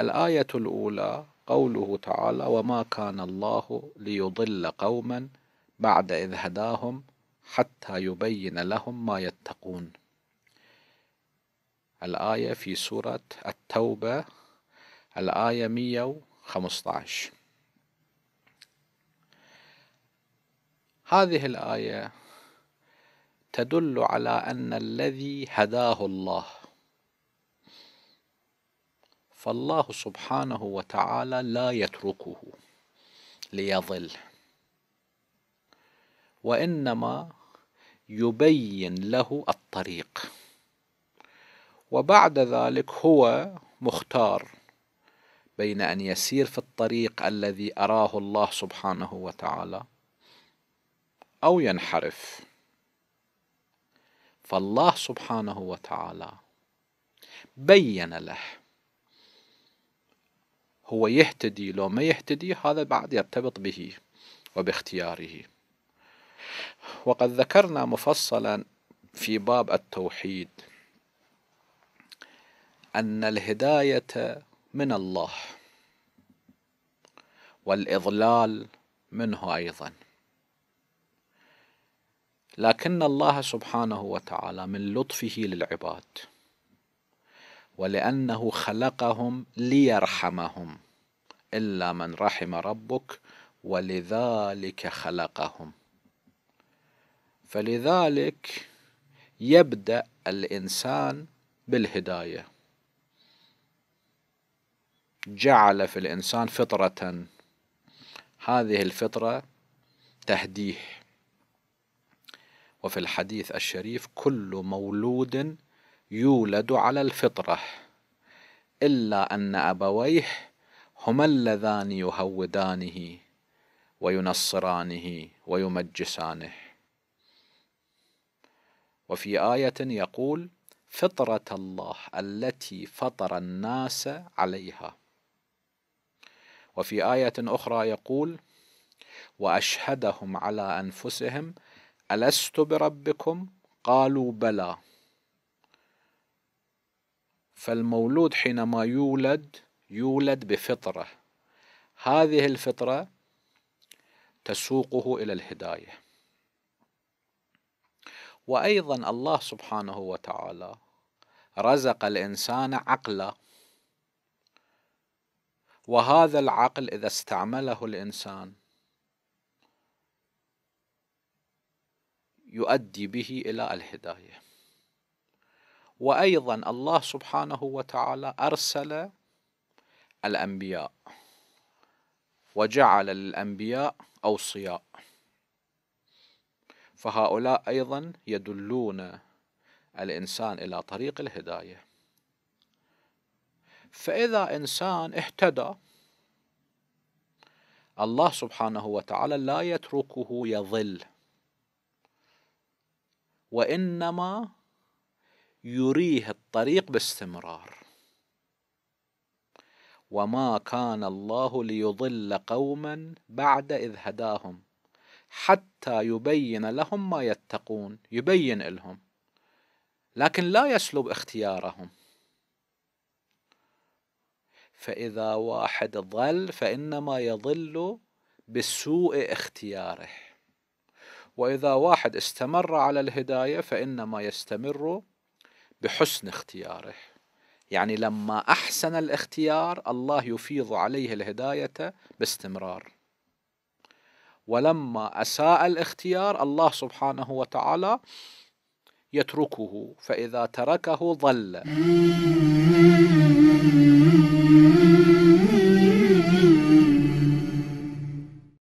الآية الأولى قوله تعالى وما كان الله ليضل قوما بعد إذ هداهم حتى يبين لهم ما يتقون الآية في سورة التوبة الآية 115 هذه الآية تدل على أن الذي هداه الله فالله سبحانه وتعالى لا يتركه ليظل وانما يبين له الطريق وبعد ذلك هو مختار بين ان يسير في الطريق الذي اراه الله سبحانه وتعالى او ينحرف فالله سبحانه وتعالى بين له هو يهتدي لو ما يهتدي هذا بعد يرتبط به وباختياره وقد ذكرنا مفصلا في باب التوحيد أن الهداية من الله والإضلال منه أيضا لكن الله سبحانه وتعالى من لطفه للعباد ولأنه خلقهم ليرحمهم إلا من رحم ربك ولذلك خلقهم فلذلك يبدأ الإنسان بالهداية جعل في الإنسان فطرة هذه الفطرة تهديه وفي الحديث الشريف كل مولود يولد على الفطرة إلا أن أبويه هما اللذان يهودانه وينصرانه ويمجسانه وفي آية يقول فطرة الله التي فطر الناس عليها وفي آية أخرى يقول وأشهدهم على أنفسهم ألست بربكم قالوا بلى فالمولود حينما يولد يولد بفطرة هذه الفطرة تسوقه إلى الهداية وأيضا الله سبحانه وتعالى رزق الإنسان عقلا وهذا العقل إذا استعمله الإنسان يؤدي به إلى الهداية وايضا الله سبحانه وتعالى ارسل الانبياء وجعل للانبياء اوصياء فهؤلاء ايضا يدلون الانسان الى طريق الهدايه فاذا انسان اهتدى الله سبحانه وتعالى لا يتركه يظل وانما يريه الطريق باستمرار وما كان الله ليضل قوما بعد إذ هداهم حتى يبين لهم ما يتقون يبين لهم لكن لا يسلب اختيارهم فإذا واحد ضل فإنما يضل بسوء اختياره وإذا واحد استمر على الهداية فإنما يستمر بحسن اختياره يعني لما احسن الاختيار الله يفيض عليه الهدايه باستمرار ولما اساء الاختيار الله سبحانه وتعالى يتركه فاذا تركه ضل